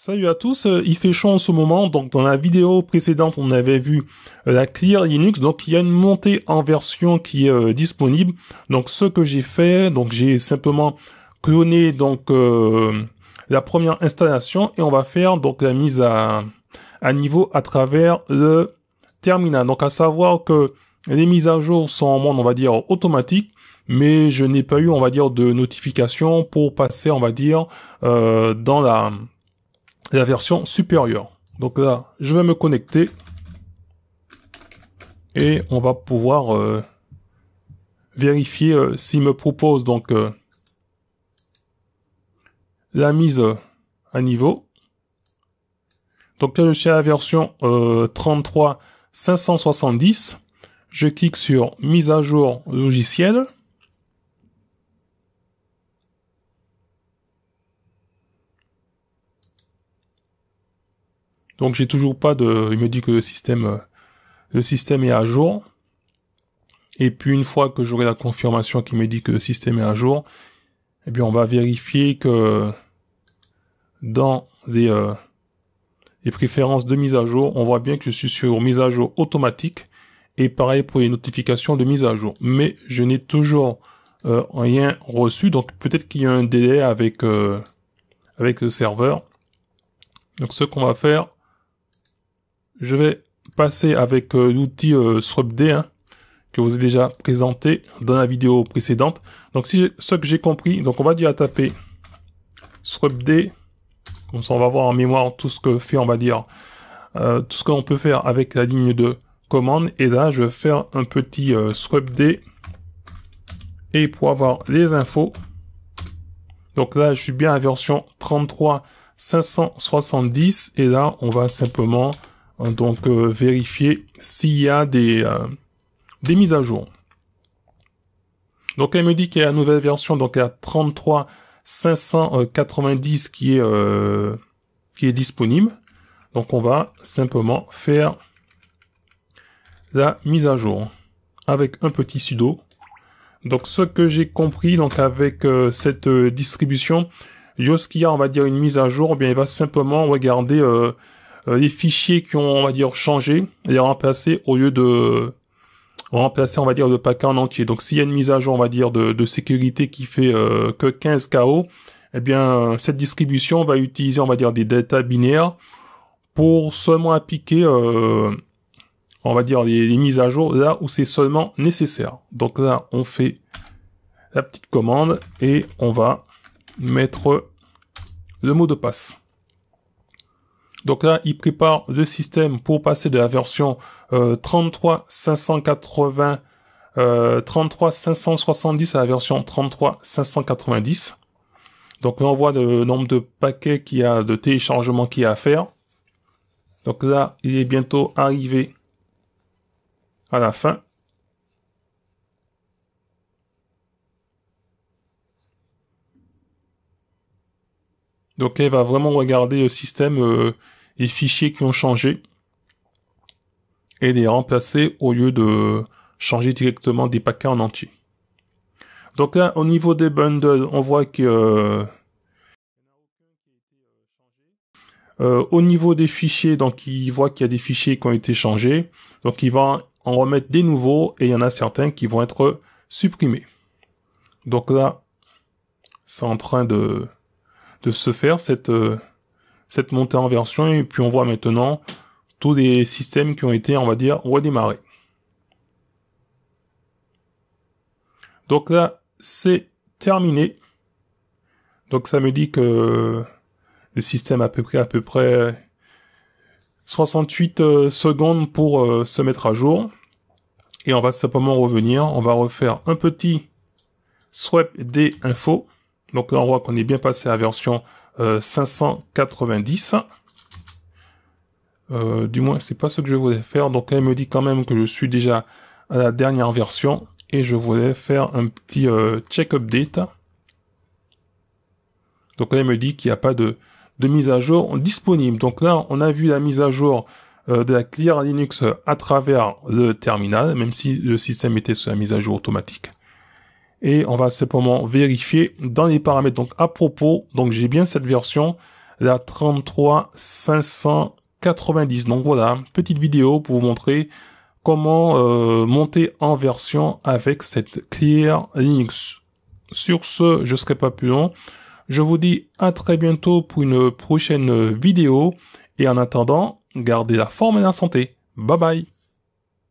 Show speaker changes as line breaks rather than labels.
Salut à tous, euh, il fait chaud en ce moment, donc dans la vidéo précédente on avait vu euh, la Clear Linux, donc il y a une montée en version qui est euh, disponible. Donc ce que j'ai fait, donc j'ai simplement cloné donc la première installation et on va faire donc la mise à, niveau à travers le terminal. Donc à savoir que les mises à jour sont en mode on va dire automatique, mais je n'ai pas eu on va dire de notification pour passer on va dire dans la la version supérieure. Donc là, je vais me connecter et on va pouvoir euh, vérifier euh, s'il me propose donc euh, la mise à niveau. Donc là, je suis à la version 33 570. Je clique sur mise à jour logiciel. Donc j'ai toujours pas de. Il me dit que le système, euh, le système est à jour. Et puis une fois que j'aurai la confirmation qui me dit que le système est à jour, eh bien on va vérifier que dans les, euh, les préférences de mise à jour, on voit bien que je suis sur mise à jour automatique. Et pareil pour les notifications de mise à jour. Mais je n'ai toujours euh, rien reçu. Donc peut-être qu'il y a un délai avec, avec le serveur. Donc ce qu'on va faire, je vais passer avec euh, l'outil euh, SrubD hein, que vous ai déjà présenté dans la vidéo précédente. Donc si ce que j'ai compris, donc on va dire à taper SrubD, comme ça on va voir en mémoire tout ce que fait, on va dire, euh, tout ce qu'on peut faire avec la ligne de commande. Et là, je vais faire un petit euh, SrubD. Et pour avoir les infos, donc là, je suis bien à version 33.570. et là, on va simplement donc euh, vérifier s'il y a des, euh, des mises à jour. Donc elle me dit qu'il y a la nouvelle version, donc la 33 590 qui est, euh, qui est disponible. Donc on va simplement faire la mise à jour avec un petit sudo. Donc ce que j'ai compris donc avec cette distribution, a, on va dire une mise à jour, eh bien il va simplement regarder euh, les fichiers qui ont, on va dire, changé et remplacé au lieu de remplacer, on va dire, le paquet en entier. Donc s'il y a une mise à jour, on va dire, de, sécurité qui fait euh, que 15 KO, eh bien, cette distribution va utiliser, on va dire, des data binaires pour seulement appliquer, euh, on va dire, les, mises à jour là où c'est seulement nécessaire. Donc là, on fait la petite commande et on va mettre le mot de passe. Donc là, il prépare le système pour passer de la version 33 580 33570 à la version 33590. Donc là, on voit le nombre de paquets qu'il y a, de téléchargement qu'il y a à faire. Donc là, il est bientôt arrivé à la fin. Donc il va vraiment regarder le système euh, fichiers qui ont changé et les remplacer au lieu de changer directement des paquets en entier. Donc là, au niveau des bundles, on voit que euh, au niveau des fichiers, donc il voit qu'il y a des fichiers qui ont été changés. Donc il va en remettre des nouveaux et il y en a certains qui vont être supprimés. Donc là, c'est en train de, se faire cette... Euh, cette montée en version et puis on voit maintenant tous les systèmes qui ont été, on va dire, redémarrés. Donc là, c'est terminé. Donc ça me dit que le système a peu près à peu près 68 euh, secondes pour euh, se mettre à jour. Et on va simplement revenir, on va refaire un petit sweep des infos. Donc là on voit qu'on est bien passé à version 590. Euh, euh, du moins, c'est pas ce que je voulais faire. Donc, elle me dit quand même que je suis déjà à la dernière version. Et je voulais faire un petit euh, check update. Donc, elle me dit qu'il n'y a pas de, mise à jour disponible. Donc là, on a vu la mise à jour de la Clear Linux à travers le terminal, même si le système était sur la mise à jour automatique et on va simplement vérifier dans les paramètres. Donc à propos, donc j'ai bien cette version, la 33590. Donc voilà, petite vidéo pour vous montrer comment euh, monter en version avec cette Clear Linux. Sur ce, je serai pas plus long. Je vous dis à très bientôt pour une prochaine vidéo et en attendant, gardez la forme et la santé. Bye bye